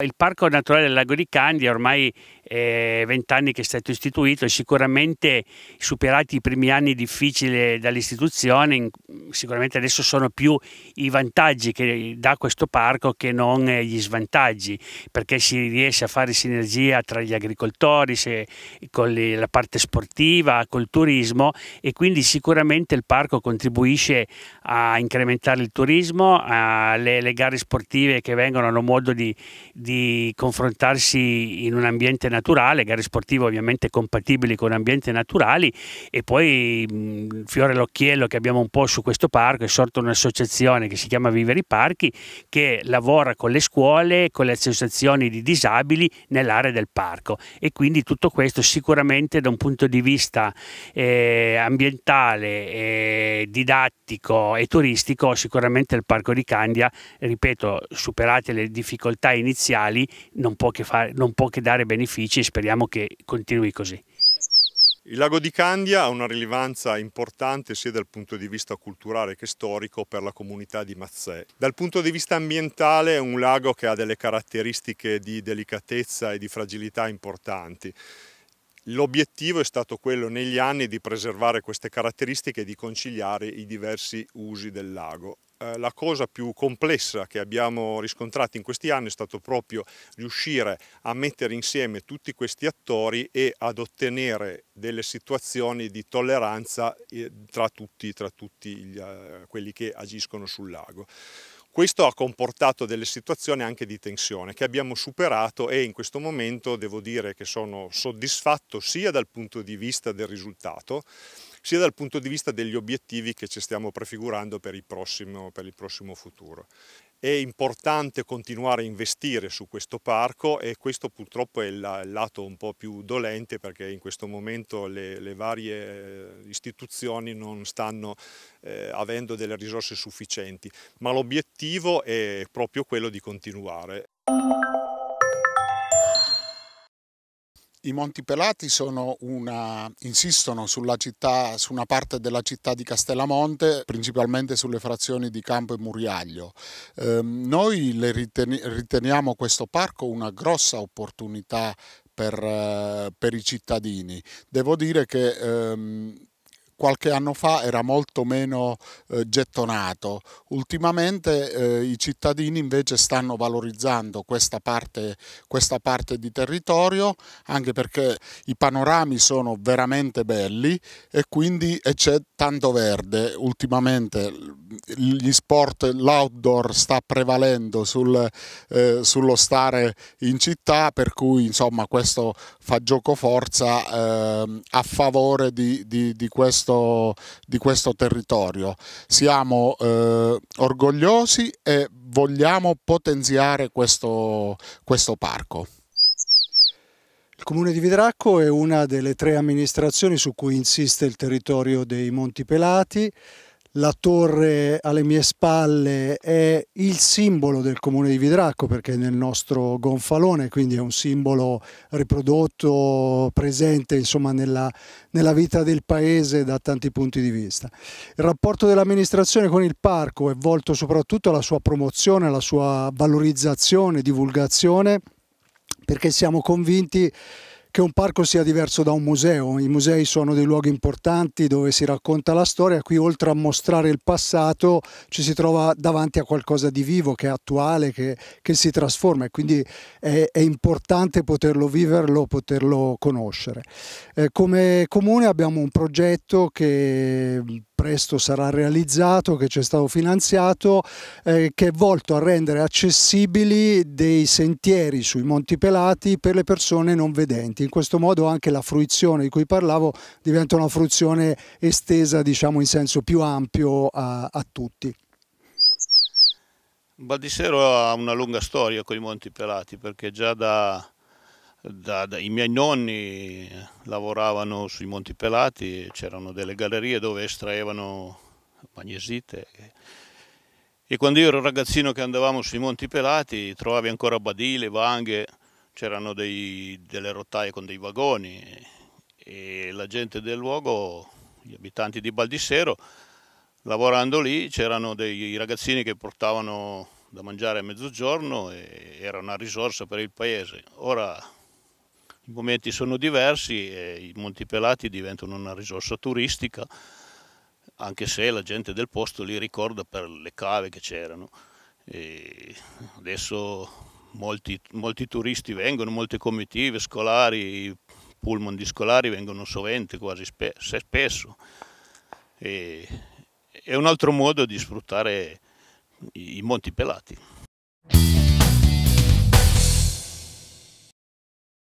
Il Parco Naturale del Lago di Candia ormai vent'anni che è stato istituito e sicuramente superati i primi anni difficili dall'istituzione, sicuramente adesso sono più i vantaggi che dà questo parco che non gli svantaggi, perché si riesce a fare sinergia tra gli agricoltori, se, con le, la parte sportiva, col turismo e quindi sicuramente il parco contribuisce a incrementare il turismo, a le, le gare sportive che vengono hanno modo di, di confrontarsi in un ambiente naturale naturale, gare sportive ovviamente compatibili con ambienti naturali e poi mh, fiore all'occhiello che abbiamo un po' su questo parco è sorta un'associazione che si chiama Vivere i Parchi che lavora con le scuole, con le associazioni di disabili nell'area del parco e quindi tutto questo sicuramente da un punto di vista eh, ambientale, eh, didattico e turistico sicuramente il parco di Candia, ripeto, superate le difficoltà iniziali non può che, fare, non può che dare benefici felici e speriamo che continui così. Il lago di Candia ha una rilevanza importante sia dal punto di vista culturale che storico per la comunità di Mazzè. Dal punto di vista ambientale è un lago che ha delle caratteristiche di delicatezza e di fragilità importanti. L'obiettivo è stato quello negli anni di preservare queste caratteristiche e di conciliare i diversi usi del lago. Eh, la cosa più complessa che abbiamo riscontrato in questi anni è stato proprio riuscire a mettere insieme tutti questi attori e ad ottenere delle situazioni di tolleranza eh, tra tutti, tra tutti gli, eh, quelli che agiscono sul lago. Questo ha comportato delle situazioni anche di tensione che abbiamo superato e in questo momento devo dire che sono soddisfatto sia dal punto di vista del risultato sia dal punto di vista degli obiettivi che ci stiamo prefigurando per il prossimo, per il prossimo futuro. È importante continuare a investire su questo parco e questo purtroppo è il lato un po' più dolente perché in questo momento le, le varie eh, istituzioni non stanno eh, avendo delle risorse sufficienti, ma l'obiettivo è proprio quello di continuare. I Monti Pelati una, insistono città, su una parte della città di Castellamonte, principalmente sulle frazioni di Campo e Muriaglio. Eh, noi riten riteniamo questo parco una grossa opportunità per, eh, per i cittadini. Devo dire che ehm, qualche anno fa era molto meno eh, gettonato. Ultimamente eh, i cittadini invece stanno valorizzando questa parte, questa parte di territorio anche perché i panorami sono veramente belli e quindi c'è tanto verde. Ultimamente gli sport, l'outdoor sta prevalendo sul, eh, sullo stare in città per cui insomma questo fa gioco forza eh, a favore di, di, di, questo, di, questo, territorio. Siamo eh, orgogliosi e vogliamo potenziare questo, questo parco. Il comune di Vidracco è una delle tre amministrazioni su cui insiste il territorio dei Monti Pelati la torre alle mie spalle è il simbolo del comune di Vidracco perché è nel nostro gonfalone, quindi è un simbolo riprodotto, presente insomma, nella, nella vita del paese da tanti punti di vista. Il rapporto dell'amministrazione con il parco è volto soprattutto alla sua promozione, alla sua valorizzazione, divulgazione perché siamo convinti che un parco sia diverso da un museo. I musei sono dei luoghi importanti dove si racconta la storia, qui oltre a mostrare il passato ci si trova davanti a qualcosa di vivo, che è attuale, che, che si trasforma e quindi è, è, importante poterlo viverlo, poterlo conoscere. Eh, come comune abbiamo un progetto che presto sarà realizzato, che ci è stato finanziato, eh, che è volto a rendere accessibili dei sentieri sui Monti Pelati per le persone non vedenti in questo modo anche la fruizione di cui parlavo diventa una fruizione estesa diciamo in senso più ampio a, a tutti. Baldissero ha una lunga storia con i Monti Pelati perché già da, da, da, i miei nonni lavoravano sui Monti Pelati, c'erano delle gallerie dove estraevano magnesite e quando io ero ragazzino che andavamo sui Monti Pelati trovavi ancora badile, vanghe c'erano delle rotaie con dei vagoni e la gente del luogo, gli abitanti di Baldissero, lavorando lì c'erano dei ragazzini che portavano da mangiare a mezzogiorno e era una risorsa per il paese. Ora i momenti sono diversi e i Monti Pelati diventano una risorsa turistica, anche se la gente del posto li ricorda per le cave che c'erano. adesso molti, molti turisti vengono, molte comitive scolari, pullman di scolari vengono sovente, quasi spesso. spesso. E, è un altro modo di sfruttare i monti pelati.